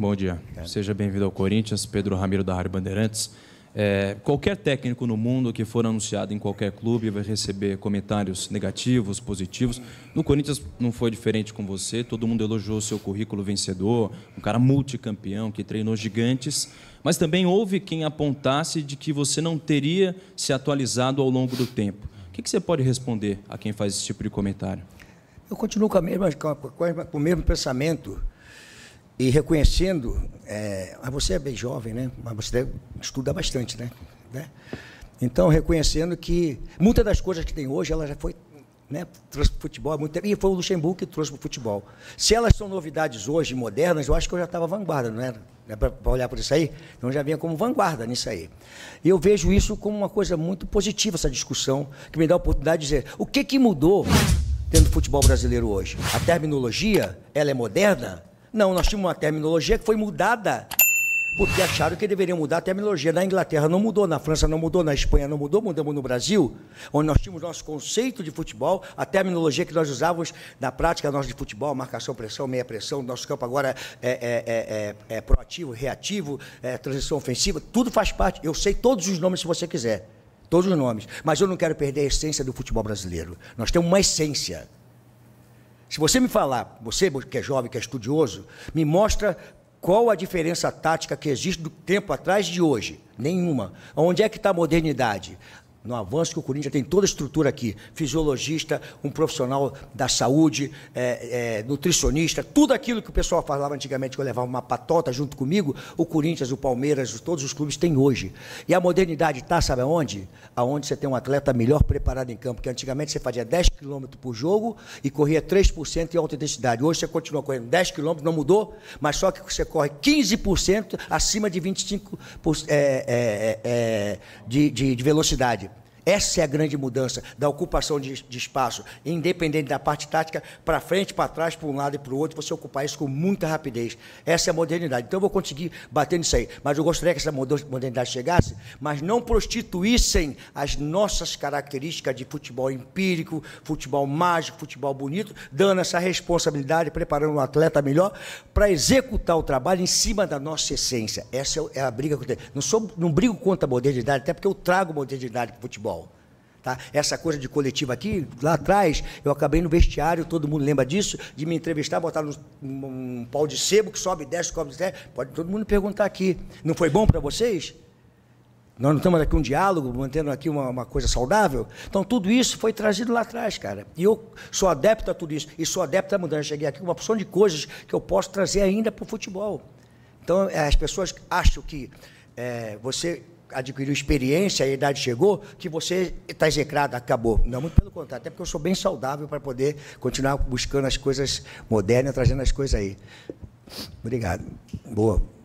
bom dia. É. Seja bem-vindo ao Corinthians, Pedro Ramiro da Rádio Bandeirantes. É, qualquer técnico no mundo que for anunciado em qualquer clube vai receber comentários negativos, positivos. No Corinthians não foi diferente com você, todo mundo elogiou seu currículo vencedor, um cara multicampeão que treinou gigantes, mas também houve quem apontasse de que você não teria se atualizado ao longo do tempo. O que, que você pode responder a quem faz esse tipo de comentário? Eu continuo com, a mesma, com, a, com o mesmo pensamento e reconhecendo, é, mas você é bem jovem, né? Mas você estuda bastante, né? né? Então, reconhecendo que muitas das coisas que tem hoje, ela já foi né, trouxe para o futebol há muito tempo, e foi o Luxemburgo que trouxe para o futebol. Se elas são novidades hoje, modernas, eu acho que eu já estava vanguarda, não era? Para olhar por isso aí, então já vinha como vanguarda nisso aí. E eu vejo isso como uma coisa muito positiva, essa discussão, que me dá a oportunidade de dizer o que, que mudou dentro do futebol brasileiro hoje. A terminologia, ela é moderna? Não, nós tínhamos uma terminologia que foi mudada porque acharam que deveriam mudar a terminologia. Na Inglaterra não mudou, na França não mudou, na Espanha não mudou, mudamos no Brasil, onde nós tínhamos nosso conceito de futebol, a terminologia que nós usávamos na prática nossa de futebol, marcação, pressão, meia pressão, nosso campo agora é, é, é, é, é proativo, reativo, é, transição ofensiva, tudo faz parte. Eu sei todos os nomes se você quiser, todos os nomes, mas eu não quero perder a essência do futebol brasileiro. Nós temos uma essência. Se você me falar, você que é jovem, que é estudioso, me mostra qual a diferença tática que existe do tempo atrás de hoje? Nenhuma. Onde é que está a modernidade? no avanço que o Corinthians tem toda a estrutura aqui: fisiologista, um profissional da saúde, é, é, nutricionista, tudo aquilo que o pessoal falava antigamente que eu levava uma patota junto comigo, o Corinthians, o Palmeiras, todos os clubes têm hoje. E a modernidade está, sabe aonde? Aonde você tem um atleta melhor preparado em campo, porque antigamente você fazia 10 km por jogo e corria 3% em alta intensidade. Hoje você continua correndo 10 km, não mudou, mas só que você corre 15% acima de 25% é, é, é, é, de, de, de velocidade. Essa é a grande mudança da ocupação de, de espaço, independente da parte tática, para frente, para trás, para um lado e para o outro, você ocupar isso com muita rapidez. Essa é a modernidade. Então eu vou conseguir bater nisso aí. Mas eu gostaria que essa modernidade chegasse, mas não prostituíssem as nossas características de futebol empírico, futebol mágico, futebol bonito, dando essa responsabilidade, preparando um atleta melhor para executar o trabalho em cima da nossa essência. Essa é, é a briga que eu tenho. Não, sou, não brigo contra a modernidade, até porque eu trago modernidade para o futebol. Tá? Essa coisa de coletiva aqui, lá atrás, eu acabei no vestiário, todo mundo lembra disso, de me entrevistar, botar um, um, um pau de sebo que sobe, desce, sobe, desce. Pode todo mundo perguntar aqui. Não foi bom para vocês? Nós não estamos aqui um diálogo, mantendo aqui uma, uma, coisa saudável. Então, tudo isso foi trazido lá atrás, cara. E eu sou adepto a tudo isso. E sou adepto a mudança. Cheguei aqui com uma porção de coisas que eu posso trazer ainda para o futebol. Então, eh, as pessoas acham que é, você adquiriu experiência, a idade chegou, que você está execrado, acabou. Não, muito pelo contrário, até porque eu sou bem saudável para poder continuar buscando as coisas modernas, trazendo as coisas aí. Obrigado. Boa.